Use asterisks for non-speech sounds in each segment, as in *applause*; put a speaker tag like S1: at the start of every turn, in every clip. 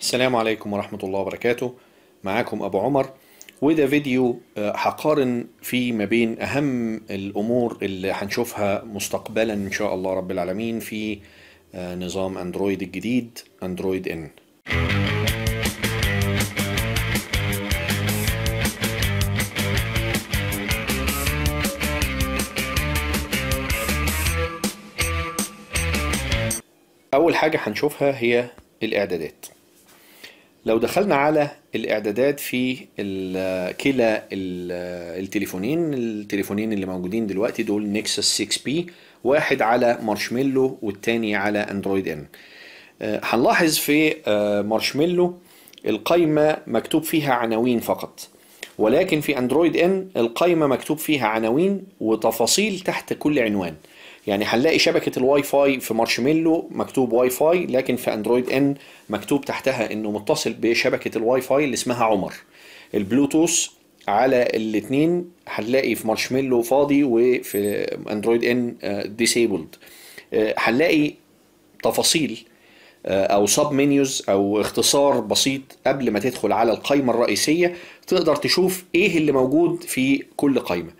S1: السلام عليكم ورحمة الله وبركاته معاكم أبو عمر وده فيديو آه، هقارن فيه ما بين أهم الأمور اللي هنشوفها مستقبلا إن شاء الله رب العالمين في آه، نظام أندرويد الجديد أندرويد إن أول حاجة هنشوفها هي الإعدادات لو دخلنا على الاعدادات في كلا التليفونين التليفونين اللي موجودين دلوقتي دول نكسس 6 بي واحد على مارشميلو والتاني على اندرويد ان آه، هنلاحظ في آه، مارشميلو القايمة مكتوب فيها عناوين فقط ولكن في اندرويد ان القايمة مكتوب فيها عناوين وتفاصيل تحت كل عنوان يعني هنلاقي شبكه الواي فاي في مارشميلو مكتوب واي فاي لكن في اندرويد ان مكتوب تحتها انه متصل بشبكه الواي فاي اللي اسمها عمر البلوتوث على الاثنين هنلاقي في مارشميلو فاضي وفي اندرويد ان ديسيبلد آه، آه، هنلاقي تفاصيل آه، او سب منيوز او اختصار بسيط قبل ما تدخل على القائمه الرئيسيه تقدر تشوف ايه اللي موجود في كل قائمه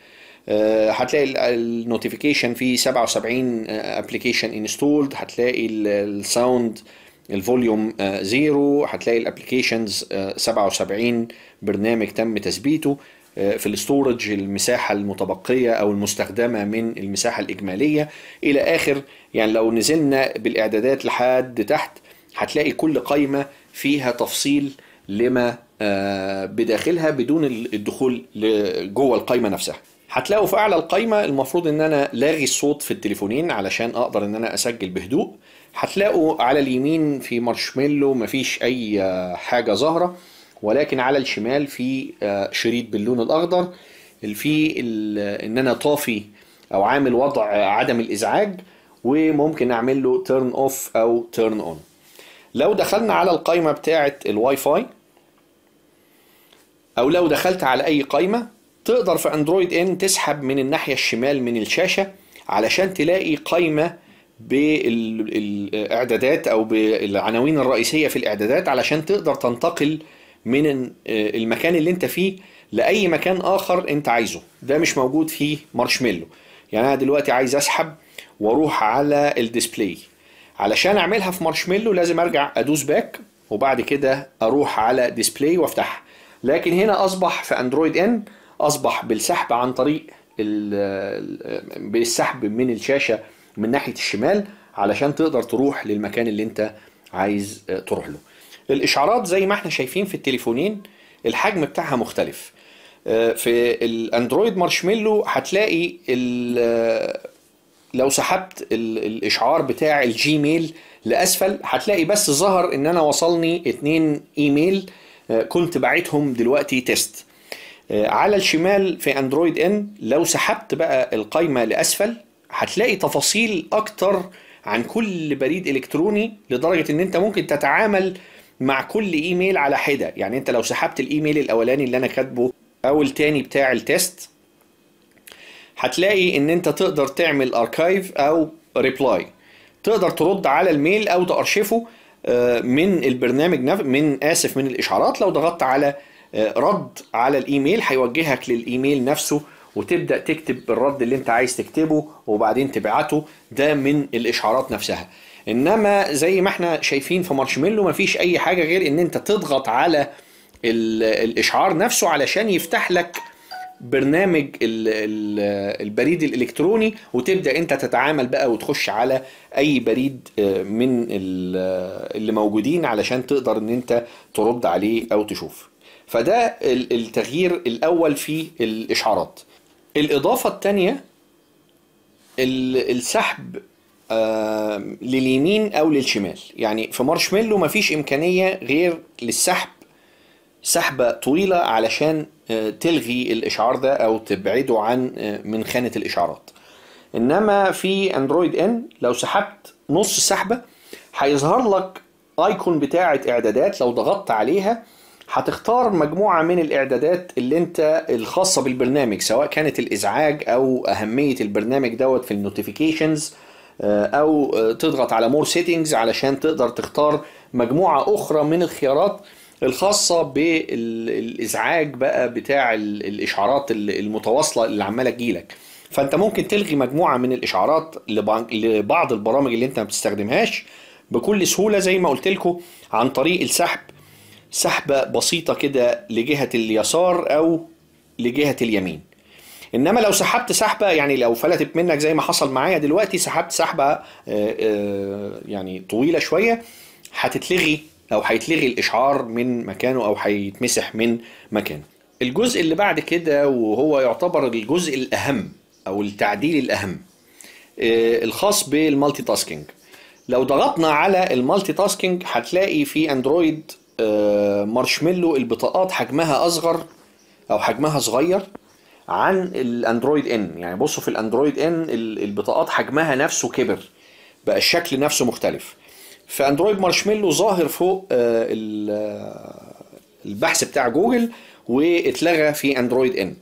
S1: آه، هتلاقي النوتيفيكيشن فيه 77 ابلكيشن انستولد هتلاقي الساوند الفوليوم زيرو هتلاقي الابلكيشنز آه، 77 برنامج تم تثبيته آه، في الاستورج المساحه المتبقيه او المستخدمه من المساحه الاجماليه الى اخر يعني لو نزلنا بالاعدادات لحد تحت هتلاقي كل قايمه فيها تفصيل لما بداخلها بدون الدخول جوه القايمه نفسها هتلاقوا في اعلى القايمه المفروض ان انا لاغي الصوت في التليفونين علشان اقدر ان انا اسجل بهدوء هتلاقوا على اليمين في مارشميلو مفيش اي آه، حاجه ظاهره ولكن على الشمال في آه، شريط باللون الاخضر اللي في ان انا طافي او عامل وضع عدم الازعاج وممكن اعمل له تيرن اوف او تيرن اون لو دخلنا على القايمه بتاعه الواي فاي او لو دخلت على اي قايمه تقدر في اندرويد ان تسحب من الناحية الشمال من الشاشة علشان تلاقي قائمة بالاعدادات او بالعناوين الرئيسية في الاعدادات علشان تقدر تنتقل من المكان اللي انت فيه لاي مكان اخر انت عايزه ده مش موجود في مارشميلو يعني انا دلوقتي عايز اسحب واروح على الديسبلاي علشان اعملها في مارشميلو لازم ارجع ادوس باك وبعد كده اروح على ديسبلاي وافتحها لكن هنا اصبح في اندرويد ان اصبح بالسحب عن طريق بالسحب من الشاشه من ناحيه الشمال علشان تقدر تروح للمكان اللي انت عايز تروح له الاشعارات زي ما احنا شايفين في التليفونين الحجم بتاعها مختلف آه، في الاندرويد مارشميلو هتلاقي لو سحبت الاشعار بتاع الجيميل لاسفل هتلاقي بس ظهر ان انا وصلني اتنين ايميل آه، كنت باعتهم دلوقتي تيست آه، على الشمال في اندرويد ان لو سحبت بقى القايمه لاسفل هتلاقي تفاصيل اكتر عن كل بريد الكتروني لدرجه ان انت ممكن تتعامل مع كل ايميل على حده يعني انت لو سحبت الايميل الاولاني اللي انا كاتبه او التاني بتاع التيست هتلاقي ان انت تقدر تعمل اركايف او ريبلاي تقدر ترد على الميل او تارشفه آه، من البرنامج نف... من اسف من الاشعارات لو ضغطت على آه، رد على الايميل هيوجهك للايميل نفسه وتبدا تكتب الرد اللي انت عايز تكتبه وبعدين تبعته ده من الاشعارات نفسها انما زي ما احنا شايفين في مارشميلو مفيش اي حاجه غير ان انت تضغط على الاشعار نفسه علشان يفتح لك برنامج البريد الالكتروني وتبدا انت تتعامل بقى وتخش على اي بريد آه، من اللي موجودين علشان تقدر ان انت ترد عليه او تشوفه فده التغيير الاول في الاشعارات الاضافه الثانيه السحب آه لليمين او للشمال يعني في مارشميلو مفيش امكانيه غير للسحب سحبه طويله علشان آه تلغي الاشعار ده او تبعده عن آه من خانه الاشعارات انما في اندرويد ان لو سحبت نص سحبه هيظهر لك ايكون بتاعه اعدادات لو ضغطت عليها هتختار مجموعة من الإعدادات اللي أنت الخاصة بالبرنامج سواء كانت الإزعاج أو أهمية البرنامج دوت في النوتيفيكيشنز آه، أو آه، تضغط على مور سيتنجز علشان تقدر تختار مجموعة أخرى من الخيارات الخاصة بالإزعاج بقى بتاع الإشعارات المتواصلة اللي عمالة تجيلك فأنت ممكن تلغي مجموعة من الإشعارات لبعض البرامج اللي أنت ما بتستخدمهاش بكل سهولة زي ما قلت لكم عن طريق السحب سحبة بسيطة كده لجهة اليسار أو لجهة اليمين انما لو سحبت سحبه يعني لو فلتت منك زي ما حصل معايا دلوقتي سحبت سحبه آه، آه، يعني طويله شويه هتتلغي او هيتلغي الاشعار من مكانه او هيتمسح من مكانه الجزء اللي بعد كده وهو يعتبر الجزء الاهم او التعديل الاهم آه، الخاص بالمالتي تاسكينج لو ضغطنا على المالتي تاسكينج هتلاقي في اندرويد آه، مارشميلو البطاقات حجمها اصغر او حجمها صغير عن الاندرويد ان يعني بصوا في الاندرويد ان البطاقات حجمها نفسه كبر بقى الشكل نفسه مختلف في اندرويد مارشميلو ظاهر فوق آه، آه، البحث بتاع جوجل واتلغى في اندرويد ان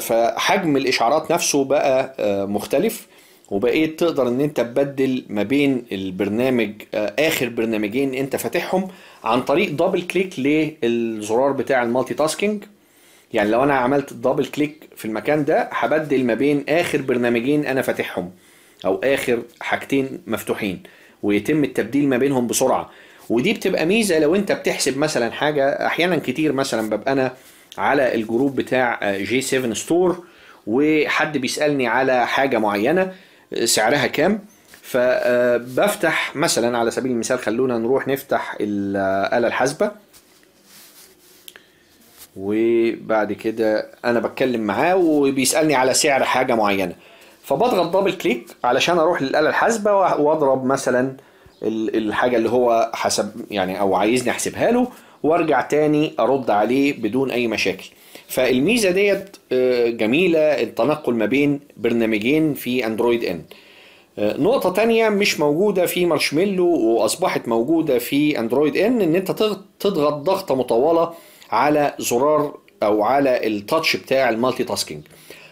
S1: فحجم الاشعارات نفسه بقى مختلف وبقيت تقدر ان انت تبدل ما بين البرنامج آه، اخر برنامجين انت فاتحهم عن طريق دبل كليك للزرار بتاع المالتي تاسكينج يعني لو انا عملت دبل كليك في المكان ده هبدل ما بين اخر برنامجين انا فاتحهم او اخر حاجتين مفتوحين ويتم التبديل ما بينهم بسرعه ودي بتبقى ميزه لو انت بتحسب مثلا حاجه احيانا كتير مثلا ببقى انا على الجروب بتاع جي 7 ستور وحد بيسالني على حاجه معينه سعرها كام فبفتح آه، مثلا على سبيل المثال خلونا نروح نفتح الآلة آه، الحاسبة وبعد كده انا بتكلم معاه وبيسالني على سعر حاجه معينه فبضغط دبل كليك علشان اروح للاله الحاسبه واضرب مثلا الحاجه اللي هو حسب يعني او عايزني احسبها له وارجع تاني ارد عليه بدون اي مشاكل فالميزه ديت آه، جميله التنقل ما بين برنامجين في اندرويد ان آه، نقطة تانية مش موجودة في مارشميلو وأصبحت موجودة في أندرويد إن إن أنت تضغط ضغطة مطولة على زرار أو على التاتش بتاع المالتي تاسكينج.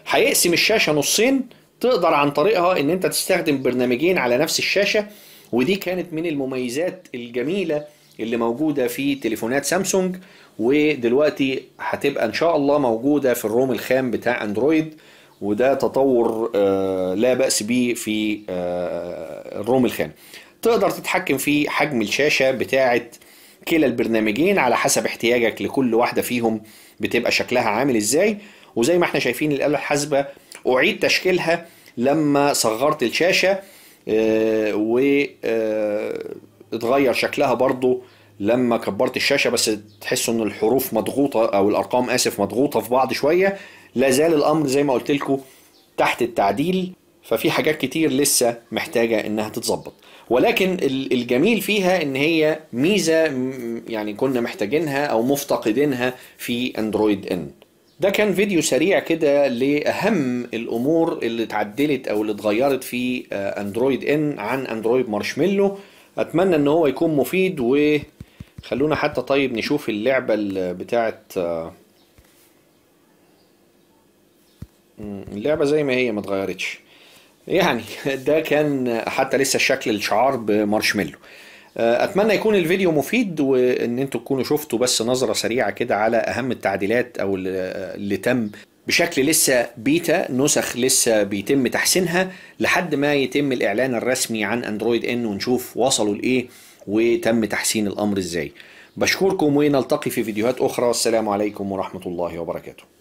S1: هيقسم الشاشة نصين تقدر عن طريقها إن أنت تستخدم برنامجين على نفس الشاشة ودي كانت من المميزات الجميله اللي موجوده في تليفونات سامسونج ودلوقتي هتبقى ان شاء الله موجوده في الروم الخام بتاع اندرويد وده تطور آه، لا باس به في آه، الروم الخام تقدر تتحكم في حجم الشاشه بتاعه كلا البرنامجين على حسب احتياجك لكل واحده فيهم بتبقى شكلها عامل ازاي وزي ما احنا شايفين الاله الحاسبه اعيد تشكيلها لما صغرت الشاشه آه، و اتغير شكلها برضو لما كبرت الشاشة بس تحس ان الحروف مضغوطة او الارقام اسف مضغوطة في بعض شوية لا زال الامر زي ما قلت لكم تحت التعديل ففي حاجات كتير لسه محتاجة انها تتظبط ولكن الجميل فيها ان هي ميزة يعني كنا محتاجينها او مفتقدينها في اندرويد ان ده كان فيديو سريع كده لأهم الأمور اللي اتعدلت أو اللي اتغيرت في آه، أندرويد إن عن أندرويد مارشميلو أتمنى إن هو يكون مفيد وخلونا حتى طيب نشوف اللعبة بتاعة آه، اللعبة زي ما هي ما اتغيرتش يعني *laughs* ده كان حتى لسه شكل الشعار بمارشميلو آه، اتمنى يكون الفيديو مفيد وان انتوا تكونوا شفتوا بس نظره سريعه كده على اهم التعديلات او اللي تم بشكل لسه بيتا نسخ لسه بيتم تحسينها لحد ما يتم الاعلان الرسمي عن اندرويد ان ونشوف وصلوا لايه وتم تحسين الامر ازاي بشكركم ونلتقي في فيديوهات اخرى والسلام عليكم ورحمه الله وبركاته